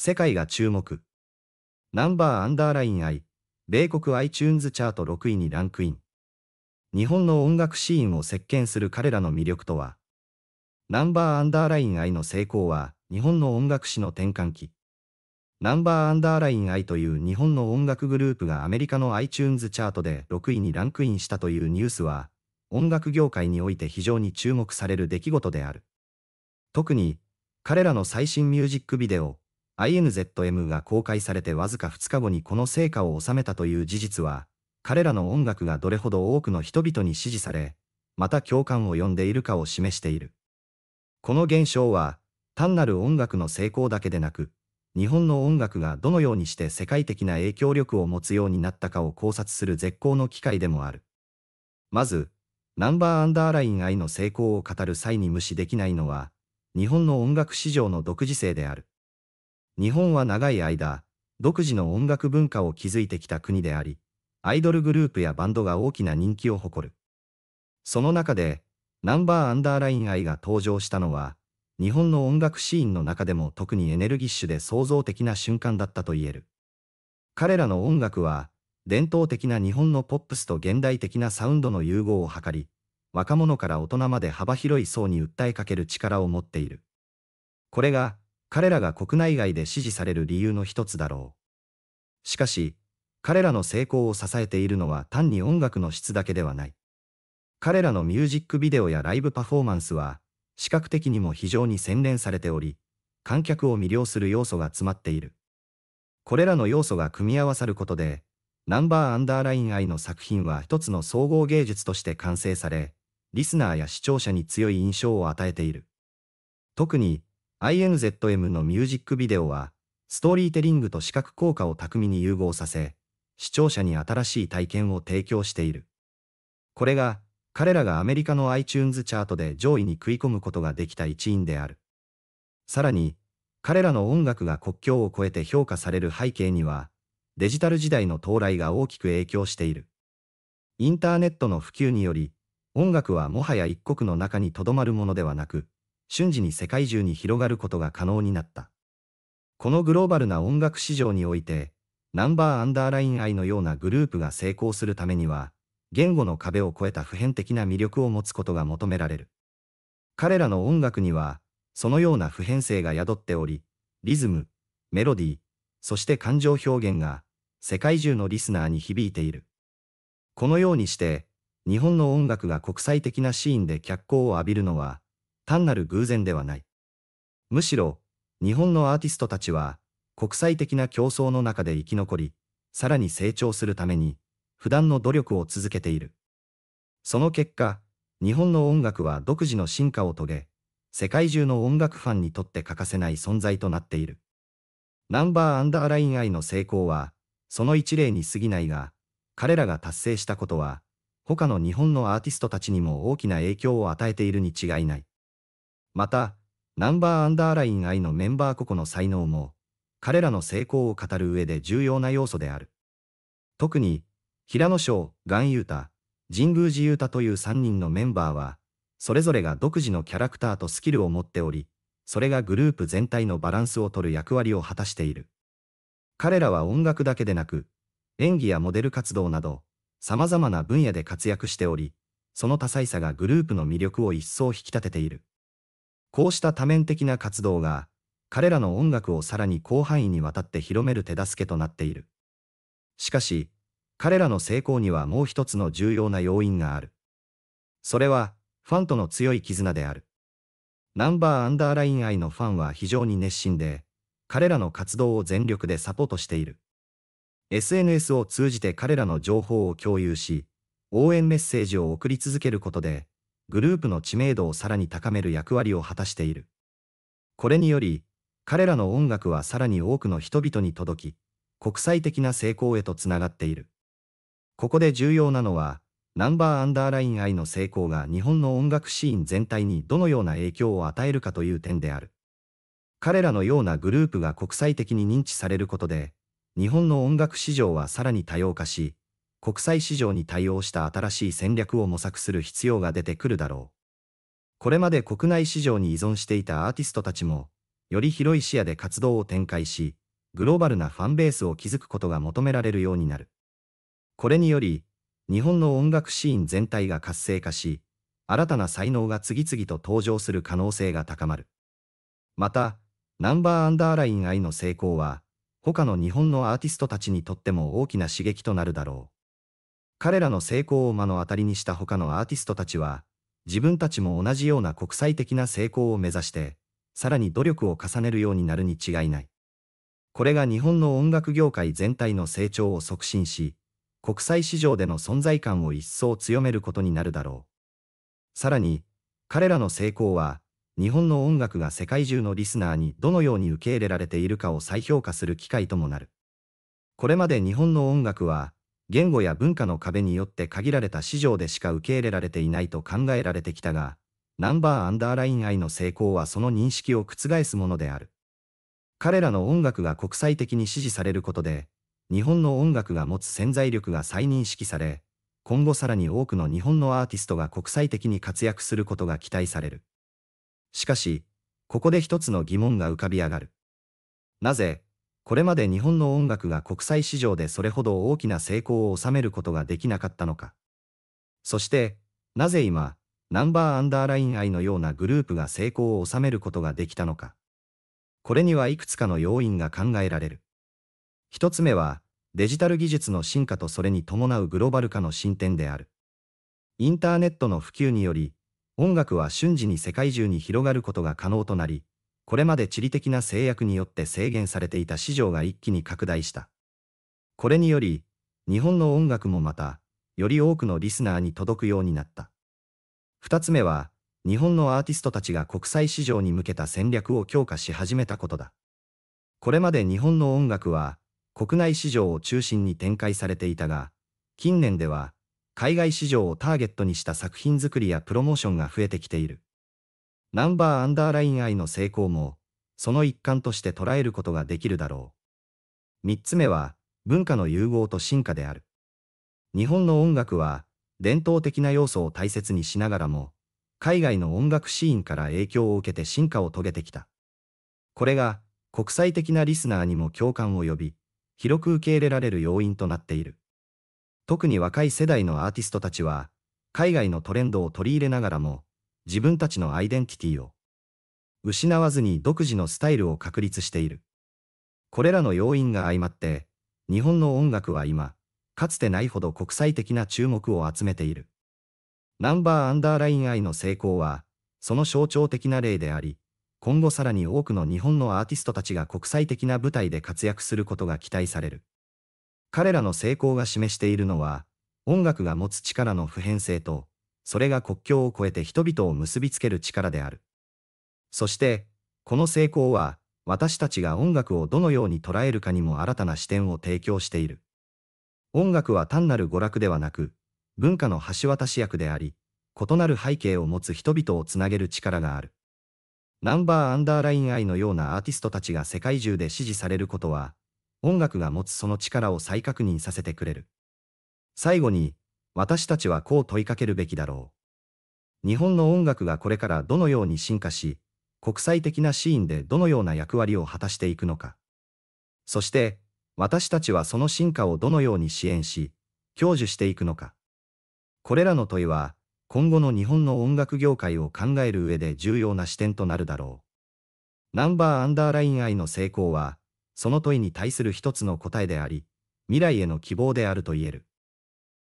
世界が注目。ナンバーアンダーライン I、米国 iTunes チャート6位にランクイン。日本の音楽シーンを席巻する彼らの魅力とは、ナンバーアンダーライン I の成功は、日本の音楽史の転換期。ナンバーアンダーライン I という日本の音楽グループがアメリカの iTunes チャートで6位にランクインしたというニュースは、音楽業界において非常に注目される出来事である。特に、彼らの最新ミュージックビデオ、INZM が公開されてわずか2日後にこの成果を収めたという事実は、彼らの音楽がどれほど多くの人々に支持され、また共感を呼んでいるかを示している。この現象は、単なる音楽の成功だけでなく、日本の音楽がどのようにして世界的な影響力を持つようになったかを考察する絶好の機会でもある。まず、ナンバーアンダーライン愛の成功を語る際に無視できないのは、日本の音楽市場の独自性である。日本は長い間、独自の音楽文化を築いてきた国であり、アイドルグループやバンドが大きな人気を誇る。その中で、ナンバーアンダーライン愛が登場したのは、日本の音楽シーンの中でも特にエネルギッシュで創造的な瞬間だったと言える。彼らの音楽は、伝統的な日本のポップスと現代的なサウンドの融合を図り、若者から大人まで幅広い層に訴えかける力を持っている。これが、彼らが国内外で支持される理由の一つだろう。しかし、彼らの成功を支えているのは単に音楽の質だけではない。彼らのミュージックビデオやライブパフォーマンスは、視覚的にも非常に洗練されており、観客を魅了する要素が詰まっている。これらの要素が組み合わさることで、ナンバーアンダーライン愛の作品は一つの総合芸術として完成され、リスナーや視聴者に強い印象を与えている。特に、INZM のミュージックビデオは、ストーリーテリングと視覚効果を巧みに融合させ、視聴者に新しい体験を提供している。これが、彼らがアメリカの iTunes チャートで上位に食い込むことができた一因である。さらに、彼らの音楽が国境を越えて評価される背景には、デジタル時代の到来が大きく影響している。インターネットの普及により、音楽はもはや一国の中にとどまるものではなく、瞬時に世界中に広がることが可能になった。このグローバルな音楽市場において、ナンバーアンダーライン愛のようなグループが成功するためには、言語の壁を越えた普遍的な魅力を持つことが求められる。彼らの音楽には、そのような普遍性が宿っており、リズム、メロディー、そして感情表現が、世界中のリスナーに響いている。このようにして、日本の音楽が国際的なシーンで脚光を浴びるのは、単なる偶然ではない。むしろ、日本のアーティストたちは、国際的な競争の中で生き残り、さらに成長するために、普段の努力を続けている。その結果、日本の音楽は独自の進化を遂げ、世界中の音楽ファンにとって欠かせない存在となっている。ナンバーアンダーライン愛の成功は、その一例に過ぎないが、彼らが達成したことは、他の日本のアーティストたちにも大きな影響を与えているに違いない。また、ナンバーアンダーライン I のメンバー個々の才能も、彼らの成功を語る上で重要な要素である。特に、平野翔、岩優太、神宮寺優太という3人のメンバーは、それぞれが独自のキャラクターとスキルを持っており、それがグループ全体のバランスを取る役割を果たしている。彼らは音楽だけでなく、演技やモデル活動など、様々な分野で活躍しており、その多彩さがグループの魅力を一層引き立てている。こうした多面的な活動が、彼らの音楽をさらに広範囲にわたって広める手助けとなっている。しかし、彼らの成功にはもう一つの重要な要因がある。それは、ファンとの強い絆である。ナンバーアンダーライン愛のファンは非常に熱心で、彼らの活動を全力でサポートしている。SNS を通じて彼らの情報を共有し、応援メッセージを送り続けることで、グループの知名度をさらに高める役割を果たしている。これにより、彼らの音楽はさらに多くの人々に届き、国際的な成功へとつながっている。ここで重要なのは、ナンバーアンダーライン愛の成功が日本の音楽シーン全体にどのような影響を与えるかという点である。彼らのようなグループが国際的に認知されることで、日本の音楽市場はさらに多様化し、国際市場に対応した新しい戦略を模索する必要が出てくるだろう。これまで国内市場に依存していたアーティストたちも、より広い視野で活動を展開し、グローバルなファンベースを築くことが求められるようになる。これにより、日本の音楽シーン全体が活性化し、新たな才能が次々と登場する可能性が高まる。また、ナンバーアンダーライン愛の成功は、他の日本のアーティストたちにとっても大きな刺激となるだろう。彼らの成功を目の当たりにした他のアーティストたちは、自分たちも同じような国際的な成功を目指して、さらに努力を重ねるようになるに違いない。これが日本の音楽業界全体の成長を促進し、国際市場での存在感を一層強めることになるだろう。さらに、彼らの成功は、日本の音楽が世界中のリスナーにどのように受け入れられているかを再評価する機会ともなる。これまで日本の音楽は、言語や文化の壁によって限られた市場でしか受け入れられていないと考えられてきたが、ナンバーアンダーライン愛の成功はその認識を覆すものである。彼らの音楽が国際的に支持されることで、日本の音楽が持つ潜在力が再認識され、今後さらに多くの日本のアーティストが国際的に活躍することが期待される。しかし、ここで一つの疑問が浮かび上がる。なぜ、これまで日本の音楽が国際市場でそれほど大きな成功を収めることができなかったのか。そして、なぜ今、ナンバーアンダーライン愛のようなグループが成功を収めることができたのか。これにはいくつかの要因が考えられる。一つ目は、デジタル技術の進化とそれに伴うグローバル化の進展である。インターネットの普及により、音楽は瞬時に世界中に広がることが可能となり、これまで地理的な制約によって制限されていた市場が一気に拡大した。これにより、日本の音楽もまた、より多くのリスナーに届くようになった。二つ目は、日本のアーティストたちが国際市場に向けた戦略を強化し始めたことだ。これまで日本の音楽は、国内市場を中心に展開されていたが、近年では、海外市場をターゲットにした作品作りやプロモーションが増えてきている。ナンバーアンダーライン愛の成功も、その一環として捉えることができるだろう。三つ目は、文化の融合と進化である。日本の音楽は、伝統的な要素を大切にしながらも、海外の音楽シーンから影響を受けて進化を遂げてきた。これが、国際的なリスナーにも共感を呼び、広く受け入れられる要因となっている。特に若い世代のアーティストたちは、海外のトレンドを取り入れながらも、自分たちのアイデンティティを失わずに独自のスタイルを確立している。これらの要因が相まって、日本の音楽は今、かつてないほど国際的な注目を集めている。ナンバーアンダーライン I の成功は、その象徴的な例であり、今後さらに多くの日本のアーティストたちが国際的な舞台で活躍することが期待される。彼らの成功が示しているのは、音楽が持つ力の普遍性と、それが国境を越えて人々を結びつける力である。そして、この成功は、私たちが音楽をどのように捉えるかにも新たな視点を提供している。音楽は単なる娯楽ではなく、文化の橋渡し役であり、異なる背景を持つ人々をつなげる力がある。ナンバーアンダーライン愛のようなアーティストたちが世界中で支持されることは、音楽が持つその力を再確認させてくれる。最後に、私たちはこう問いかけるべきだろう。日本の音楽がこれからどのように進化し、国際的なシーンでどのような役割を果たしていくのか。そして、私たちはその進化をどのように支援し、享受していくのか。これらの問いは、今後の日本の音楽業界を考える上で重要な視点となるだろう。ナンバーアンダーライン愛の成功は、その問いに対する一つの答えであり、未来への希望であると言える。